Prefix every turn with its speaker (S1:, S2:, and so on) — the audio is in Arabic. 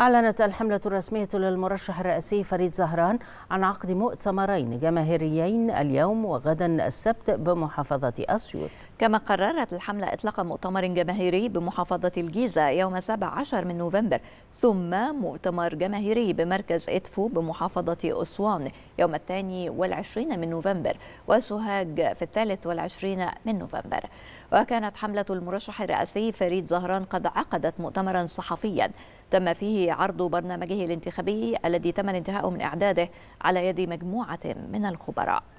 S1: أعلنت الحملة الرسمية للمرشح الرئاسي فريد زهران عن عقد مؤتمرين جماهيريين اليوم وغدا السبت بمحافظة أسيوط كما
S2: قررت الحملة إطلاق مؤتمر جماهيري بمحافظة الجيزة يوم 17 من نوفمبر ثم مؤتمر جماهيري بمركز إدفو بمحافظة أسوان يوم الثاني والعشرين من نوفمبر وسوهاج في الثالث والعشرين من نوفمبر وكانت حملة المرشح الرئاسي فريد زهران قد عقدت مؤتمرا صحفيا تم فيه عرض برنامجه الانتخابي الذي تم الانتهاء من إعداده على يد مجموعة من الخبراء